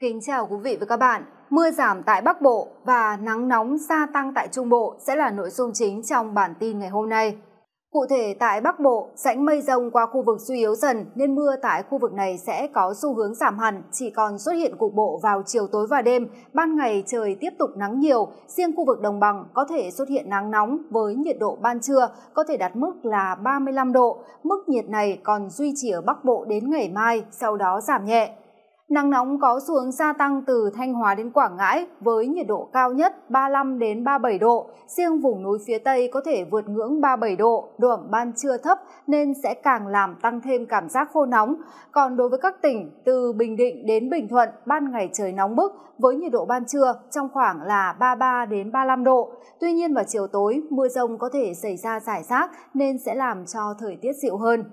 Kính chào quý vị và các bạn. Mưa giảm tại Bắc Bộ và nắng nóng gia tăng tại Trung Bộ sẽ là nội dung chính trong bản tin ngày hôm nay. Cụ thể tại Bắc Bộ, rãnh mây rông qua khu vực suy yếu dần nên mưa tại khu vực này sẽ có xu hướng giảm hẳn, chỉ còn xuất hiện cục bộ vào chiều tối và đêm, ban ngày trời tiếp tục nắng nhiều, riêng khu vực đồng bằng có thể xuất hiện nắng nóng với nhiệt độ ban trưa có thể đạt mức là 35 độ, mức nhiệt này còn duy trì ở Bắc Bộ đến ngày mai, sau đó giảm nhẹ. Nắng nóng có xuống gia tăng từ Thanh Hóa đến Quảng Ngãi với nhiệt độ cao nhất 35 đến 37 độ, riêng vùng núi phía Tây có thể vượt ngưỡng 37 độ, độ ẩm ban trưa thấp nên sẽ càng làm tăng thêm cảm giác khô nóng. Còn đối với các tỉnh từ Bình Định đến Bình Thuận, ban ngày trời nóng bức với nhiệt độ ban trưa trong khoảng là 33 đến 35 độ. Tuy nhiên vào chiều tối mưa rông có thể xảy ra rải rác nên sẽ làm cho thời tiết dịu hơn.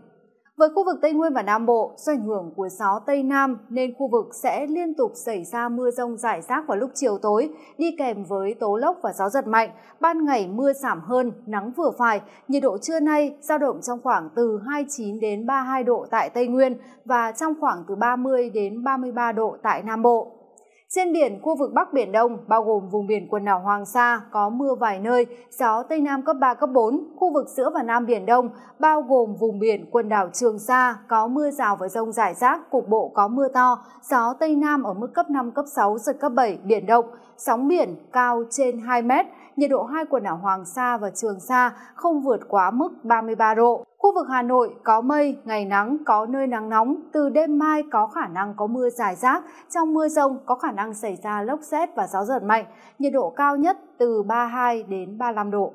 Với khu vực Tây Nguyên và Nam Bộ, do ảnh hưởng của gió Tây Nam nên khu vực sẽ liên tục xảy ra mưa rông rải rác vào lúc chiều tối, đi kèm với tố lốc và gió giật mạnh. Ban ngày mưa giảm hơn, nắng vừa phải, nhiệt độ trưa nay dao động trong khoảng từ 29 đến 32 độ tại Tây Nguyên và trong khoảng từ 30 đến 33 độ tại Nam Bộ. Trên biển, khu vực Bắc Biển Đông, bao gồm vùng biển quần đảo Hoàng Sa, có mưa vài nơi, gió Tây Nam cấp 3, cấp 4. Khu vực giữa và Nam Biển Đông, bao gồm vùng biển quần đảo Trường Sa, có mưa rào và rông rải rác, cục bộ có mưa to, gió Tây Nam ở mức cấp 5, cấp 6, giật cấp 7, biển động. Sóng biển cao trên 2 mét, nhiệt độ hai quần đảo Hoàng Sa và Trường Sa không vượt quá mức 33 độ. Khu vực Hà Nội có mây, ngày nắng, có nơi nắng nóng, từ đêm mai có khả năng có mưa dài rác, trong mưa rông có khả năng xảy ra lốc xét và gió giật mạnh, nhiệt độ cao nhất từ 32 đến 35 độ.